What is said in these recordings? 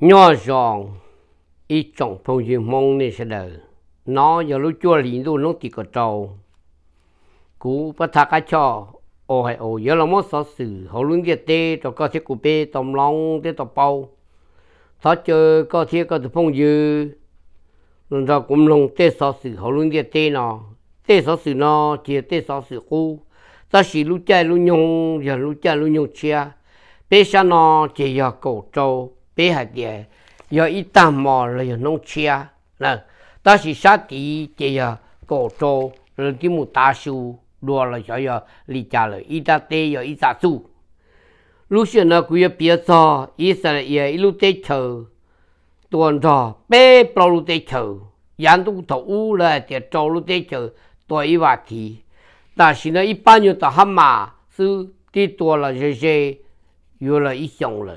nhỏ giòn ít chọn phong dương mong nên sẽ đỡ nó giờ lúc chua lì đu nó chỉ có trâu cú bắt thà cá cho ô hay ô giờ là mất sở sự hậu luôn kia tê cho có thiết cụ bê tầm long tê tầm bao thọ chơi có thiết có thể phong dư lần đầu cũng lòng tê sở sự hậu luôn kia tê nó tê sở sự nó chia tê sở sự cú ta chỉ lúc chơi lúc nhung giờ lúc chơi lúc nhung chia bê sa nó chỉ giờ cổ trâu bé hạt địa giờ ít tạm mò là giờ nông chia là ta chỉ sát tí chỉ giờ cổ rồi cái một ta su đùa là giờ giờ lì trả lời ít ta tê giờ ít ta su lúc xưa nó cứ bia cho ít là giờ lúc tê chờ tuần trò bé bao lúc tê chờ yán tu thầu u là chỉ lúc tê chờ tuổi ít vạt thì ta chỉ nó ít mà sư tí tua là dễ dễ vô là ít xong rồi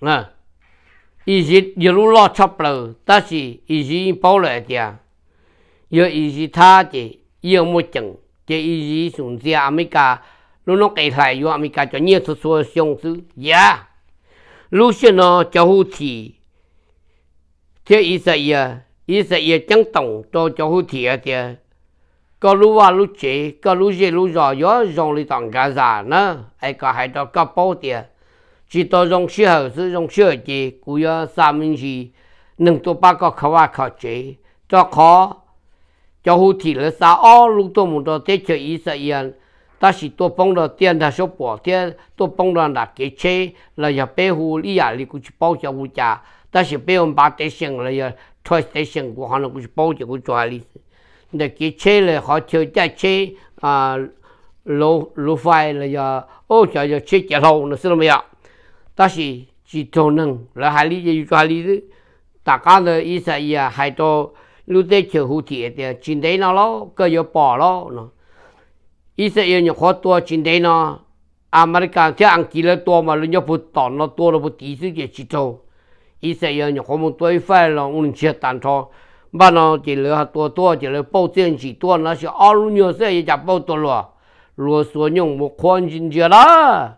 là ý gì giờ lúc lo chập lờ ta chỉ lại dia giờ ý gì tha chỉ giờ một chừng xuống ra America lúc nó kể lại vô cho nhiều thứ xong thứ yeah lúc xin nó cho hữu thị thế ý sẽ giờ ý sẽ giờ cho cho hữu à thì có lúc qua lúc chế có lúc gì lúc giờ gió dòng đi tặng cả già nữa ai có hai đó có bao chỉ tổ dùng sư hậu sư dùng sư hậu chế cụ yếu xa minh gì nâng tôi ba có khá hoa chế cho khó cho hữu thị là xa ô lúc tôi mù tổ tế chờ ý sợ yên ta chỉ tôi bóng đồ tiền ta số bỏ tiền tổ bóng đồ là kế chế là giờ bê hù lý à lý cụ chỉ bảo cho hữu cha ta chỉ bê hồn ba tế sinh là giờ thôi tế sinh của hắn là cụ chỉ bảo cho cụ cho lý để kế chế là họ chơi cha chế à, lô lô phai là giờ ô chờ giờ chế chả lâu nó xin lỗi 但是只做能来海里就海里，大家的意思也还多，路在求蝴蝶的，今天那咯，各有宝咯呢。意思也有好多今天呢，阿美干这安吉了多嘛，人家不懂了多了不第一次也去做。意思也有好么对饭了，我们吃蛋炒。mà nó chỉ lừa tua tua chỉ lừa bao tiền chỉ tua nó sẽ ăn luôn nhiều sẽ chỉ bao tua lúa lúa xuống nhung một con chín chưa đó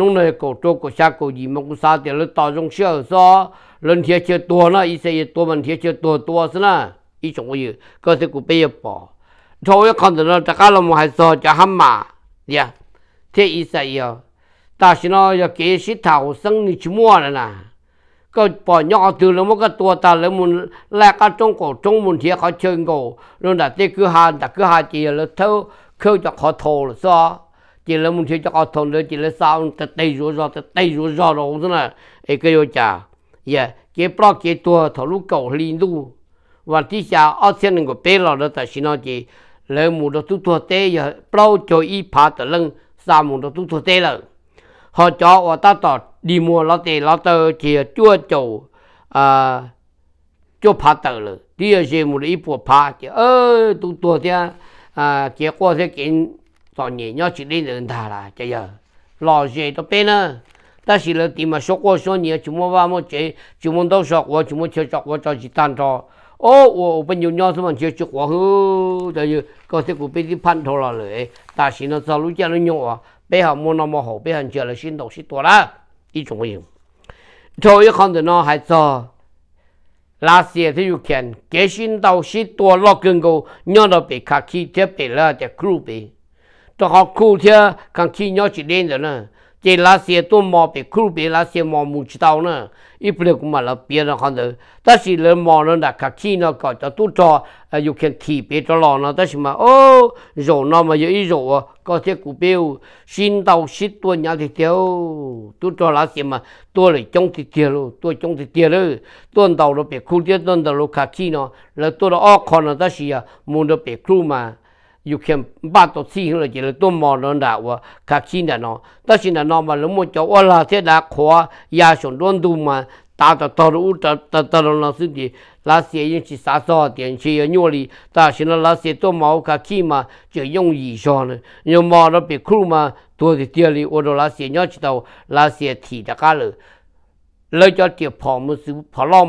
nông nơi cổ trô cổ xa gì mà cũng xa tiền lên tàu trong xe gió lên thiết chơi tua nó ý xe tua mình thiết chơi tua tua xí na ý chúng ấy cơ thể của bây giờ bỏ thôi còn được nó chắc là một hai giờ chắc hăm mà dạ thế ý xe giờ ta xin nó giờ kế sĩ thảo sinh thì chỉ mua này nè có bỏ nhỏ từ nó một cái tua ta lấy muốn là cái trong cổ trong muốn thiết khó chơi cổ rồi đã thế cứ hai đã cứ hai chỉ là thâu khâu cho khó thô rồi sao chỉ là muốn chơi cho họ thôn đó chỉ là sao ta tây rủa ro ta tây rủa ro rồi thế này ấy cái yo cha yeah cái bao cái tua thầu lúc cầu liên du và tí xa ở trên người bé lo đó ta xin nói chỉ lấy một đó tu thua tê giờ bao cho y phá tờ lưng sao một đó tu thua tê rồi họ cho và ta tỏ đi mua lo tê lo tơ chỉ chua chầu à cho phá tờ rồi tí giờ một ít bộ phá chỉ ơ tu thua thế à cái qua thế kiện ตอนนี้ยอดชิลินเดินทางละจะเยอะรอเจตัวเป็นนะ但是呢，你们说过说你怎么把么这怎么都说我怎么去找我找去单找哦，我朋友鸟什么就就我吼，就是搞些股被你判头了嘞。但是呢，走路叫人用啊，背后没那么好，背后叫了心东西多了，一种用。头一看着呢，还早。拉些他就看，给心到西多老根个，鸟到被卡起这被了，这苦被。တခါခုထဲကန်ချီညောချီဒင်းတယ်နော်ကျေလာစီတုံမောပေခုပေလာစီမောမူချတောင်းနော်ဤပလကမလာပြေရခန်တယ်တရှိလေမောနော်ဒါကချီနော်ကတော့တူတော် you can keep it alone နော်တရှိမအိုးဇောနော်မယေဤဇောကောစေကူပေရှင်းတောက်ရှိတွညာတိတေတူတော်လာစီမตัวเลยจงติเตียลตัวจงติเตียลต้นเตาเราเป็ดครูเตียต้นเตาเราขาขี้เนาะแล้วตัวเราออกคอนเราตาเสียมูลเราเป็ดครูมายุคเข็มบ้านตัวซี่หัวเจรต้นมอนดาวะขักชินเนาะแต่ชินเนาะมานล้มจะว่าลาเสดาขวายาชนด้วนดูมาตาตาตาลูตาตาตาลูนั่นสิเดียลาเสียยังชิสาสอเดียนเชียร์ญวลีแต่ชินาะลาเสียต้นมอขักชินมาจะยงยี่ชอนเนี่ยมอเราเป็นครูมา ตัวที่เดียลีว่าลาเสียยังชิดเอาลาเสียที่ตะการเลยเราจะเจ็บผอมมือสิผอม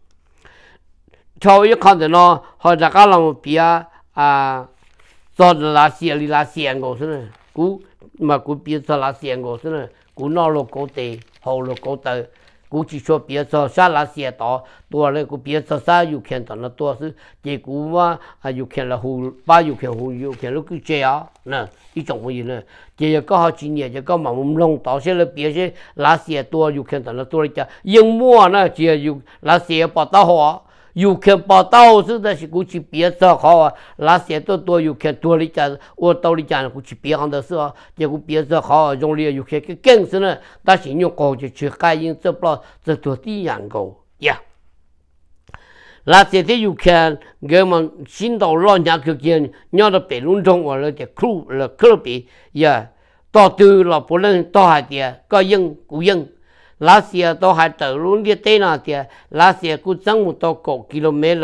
cho yêu con thì nó họ đã có lòng bia à cho là xe đi là xe ngô thế này cú mà cú bia cho là xe ngô thế này cú nó lo cố tê hậu lo cố tê cú chỉ cho bia cho xa là xe đó tua lên cú bia cho xa yêu khen đó nó tua sự chỉ cú mà à yêu khen là hồ ba yêu khen hồ yêu khen lúc cứ chơi à nè ít chồng gì nè chỉ có học chuyên nghiệp chỉ có mà muốn lông đó sẽ là bia sẽ là xe tua yêu khen đó nó tua đi chơi nhưng mua nè chỉ yêu là xe bỏ tao hoa 游客把道士那些过去别做好啊，那些都多游客多的家，我到你家过去别上的时候，结果别做好啊，总里游客更 e 了，但是你过去去开音是不，是多点人搞呀？那些些游客我们新到老人家去见，尿到白龙中我那点哭了可皮呀，到底了不能到海的，该用古人。lá xe to hai tờ luôn đi tê nào thì lá xe cứ chẳng một to cổ km yeah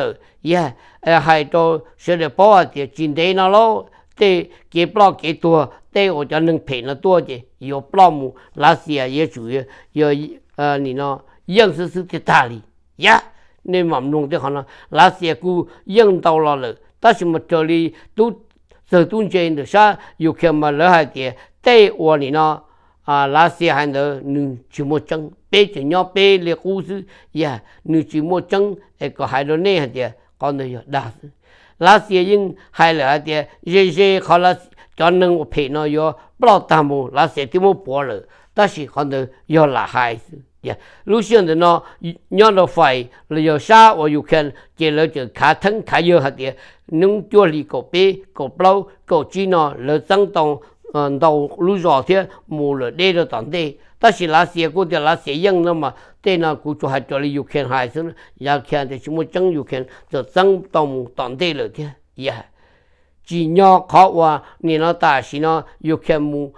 dạ, à, hai to sẽ được bỏ à thì chín tê nào lo tê cái bao cái tua tê ở cho nên phe nó tua chứ có bao mu lá xe 也主要有呃你呢样式是在大理呀你忙弄的好呢 lá xe cứ 用到了了但是么这里都这中间的啥有看嘛了还的对我你呢 à lá xe hàng đó nữ chỉ một chân bé chỉ nhỏ bé là cô sư yeah nữ chỉ một chân ấy có hai đứa này hả tiệt con này đã lá xe nhưng hai là hả tiệt dễ dễ khó là cho nên một phe nó yo bao tam mù lá xe thì một bỏ rồi ta chỉ con này yo là hai ya lúc xưa thì nó nhau nó phải là giờ sa và yo khen chỉ là chỉ khá thân khá yo hả tiệt nung chua lì cổ bé cổ bao cổ chi nó là tăng tông đầu lúc giờ thì mù là đây là tận đây ta chỉ là xe cô thì là xe dân nữa mà thế là cô cho hạt cho đi Ukraine hay sao nhà khen thì chúng mới chẳng Ukraine cho chẳng tổng tận đây rồi thì yeah chỉ nhỏ khó qua nên nó ta chỉ nó Ukraine mù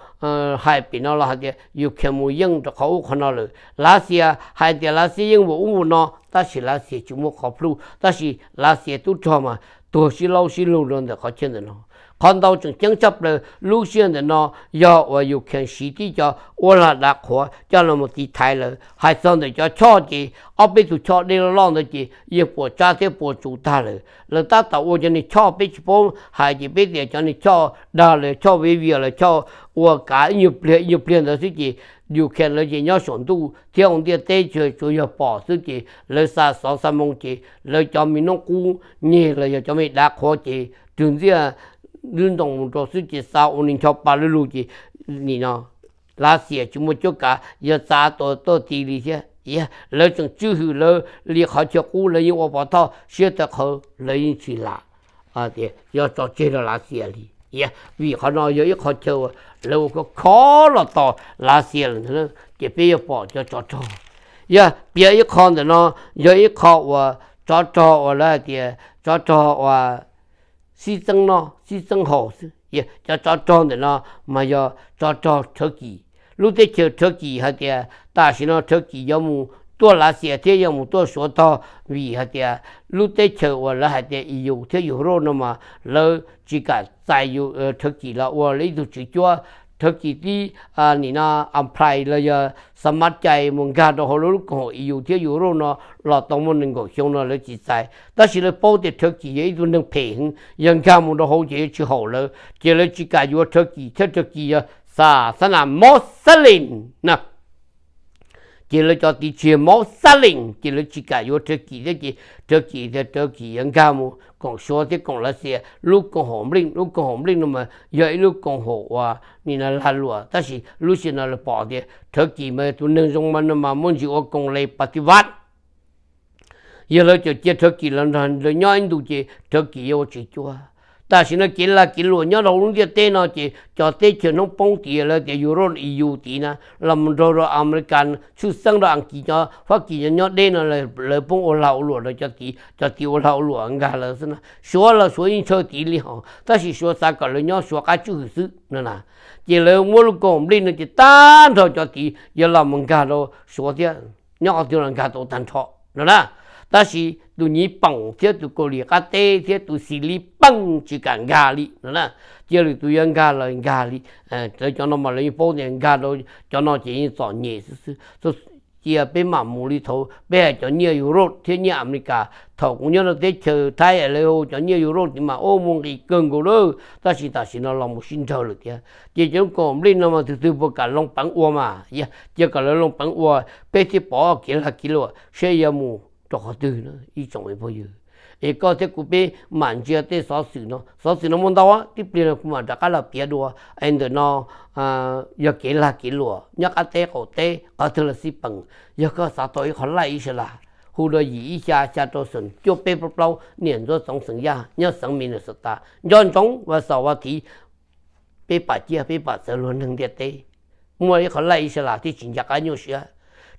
hai bên nó là hạt thì Ukraine mù dân cho khó khăn nó rồi lá xe hai thì lá xe dân mù mù nó ta chỉ là xe chúng mới khó plu ta chỉ là xe tu cho mà tôi chỉ lâu chỉ lâu rồi để khó chân được nó 看到种警察的路线的呢，要我有看实地叫我那那块叫那么地抬了，还上的叫敲的，阿别就敲那个浪的的，也不加些不住他了，那他到我叫你敲别去碰，还是别的叫你敲那了敲微微了敲，我干又不又不的自己。điều khiển là gì nhau sống tu theo ông tiên tây chơi chủ yếu bỏ sự gì lời xa sáu sáu mong gì lời cho mình nó cú nhẹ lời cho mình đã khó gì trường gì lun dong cho su chi sa un cho pa lu lu chi ni no la xie chu mo cho ka ya sa tổ to ti li xie ye le chung chu hu le li kha cho ku le yi wo ba ta xie ta kho le yin chi la a de ya cho che la la xie li ye vì kha no yo yi kha cho le wo ko kho la to la xie le ke pe cho cho cho ye bia yi kha de no yo yi kha wo cho cho wo la de cho cho wo si tăng nó si tăng họ, ya cho cho cho để nó mà ya cho cho thơ kỳ lúc thế chờ thơ kỳ hả tiệt ta xin nó thơ kỳ giống mu tua lá xe thế giống mu tua số to vì hả tiệt lúc thế chờ và là hả tiệt yêu thế yêu rồi nó mà lỡ chỉ cả tại yêu ờ, thơ kỳ là và lấy được chữ cho เธอกี่ที่อ่านี่นะอัมไพรเลยสมัครใจมึงการหัวลูกของอยู่ที่อยู่รู้เนาะเราต้องมันหนึ่งก็ชงเนาะเลยจิตใจแต่สิ่งที่พูดเธอกี่ยังตัวหนึ่งเพ่งยังการมึงหัวใจชิหัวเลยเจริญจิตกายอยู่เธอกี่เธอเธอกี่ศาสนามอสลินนะ chỉ là cho tí chuyện máu xác lệnh chỉ là chỉ cả vô trước kỳ thế chỉ trước kỳ thế trước kỳ anh cao mu còn số thế còn là xe lúc còn hổm linh lúc còn hổm linh mà giờ lúc còn hổ à nên là là lúa ta chỉ lúc xin là bỏ đi trước kỳ mà tu nâng dùng mà mà muốn chịu ở còn lấy bát thì vắt giờ là cho chết trước kỳ lần lần rồi nhau anh tu chỉ trước kỳ vô chỉ chua ta xin nó chỉ là chỉ luôn nhớ đâu luôn cái tên nó chỉ cho tên chuyện nó bông tiền là để euro eu tí na làm đồ đồ american chú sang đồ anh kia nhớ phát kia nhớ tên nó là là bông ô lão luôn rồi cho tí cho tí ô lão luôn anh cả là xin số là số in cho tí đi, hả ta chỉ số sao cả là nhớ số cả chữ số nữa nè chỉ là mua lúc còn đi nó chỉ tan thôi cho tí giờ làm anh cả rồi số tiền nhớ tiền anh cả tổ tan thọ nữa nè 但是都你帮这都过里个对，这都是你帮去干压力，那这里都要压了压力，嗯，这叫那么人保人压到，叫那建议找你是是，这这别嘛无厘头，别叫你有肉，天你阿米家头工人在求太阳了后，叫你有肉你嘛澳门给跟过了，但是但是那老母心头了的，这种讲不那么就就不敢弄帮我嘛，呀，这个人弄帮我，别去保给他给了，谁也没。cho tư nó ý chọn ấy bao giờ ấy có thế cụ bé mạn chia thế sáu sự nó sáu sự nó muốn đâu á tiếp liền cũng mà đã là bia đùa anh đó nó à giờ kể là kể lùa nhắc ăn té cổ té ở thưa là si bằng giờ có sáu tuổi họ lại sẽ là hù gì cha cha cho sừng cho bé bao lâu niệm cho sống sừng ya nhớ sống mình là sợ ta nhon sống và sáu và thì bé bà chia bé bà sợ luôn thằng đẹp té mua họ lại sẽ thì chính chắc anh nhớ sẽ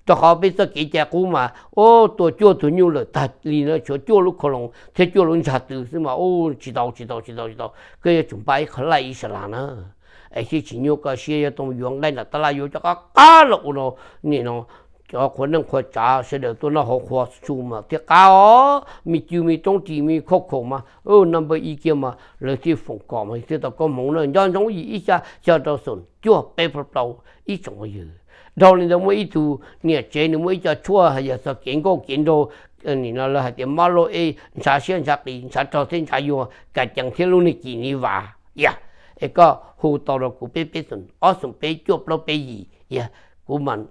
cho họ bây giờ kỹ trẻ cũ mà ô tôi chưa thử nhiều là thật lì nó chưa chưa lúc khổ lòng thế chưa lúc chặt từ thế mà ô chỉ đầu chỉ đầu chỉ đầu chỉ đầu cái chuẩn bị khởi lại sẽ là nó ấy khi chỉ nhiều cái xe tông yuang đây là ta lại vô cho các cá lậu nó nè nó cho คนนั้นคนจ่าเสด็จตัวนั้นหกหัวชูมาเที่ยก้ามีจิวมีตรงจีมีคบคมาเออนั่นไปอีกมาเลยที่ฝงกอมให้เสด็จก็มองเลยย้อนตรงอีอีจ้าเจ้าตัวสนจ้วเปเปล่าอีจงอยู่ đâu nên đâu mới tu nè chế nên mới cho chua hay là sợ kiến cố kiến đồ ờ, nên nó là hay tiền mà lo ấy sa xuyên sa bị sa cho xuyên sa yo cả chẳng thiết luôn này chỉ ni và ya cái có hồ tàu đó cũng bé bé sừng ở sừng bé chụp nó bé gì ya của mình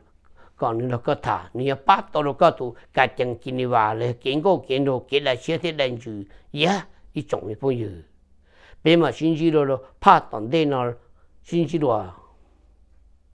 còn nên nó có thả nên bắt tàu nó có tu cả chẳng chỉ ni và là kiến cố kiến dạ, đồ kiến là xe thiết đánh chữ ya ít trọng như phong như bé mà sinh chỉ đó là phát tận đây nó sinh chỉ đó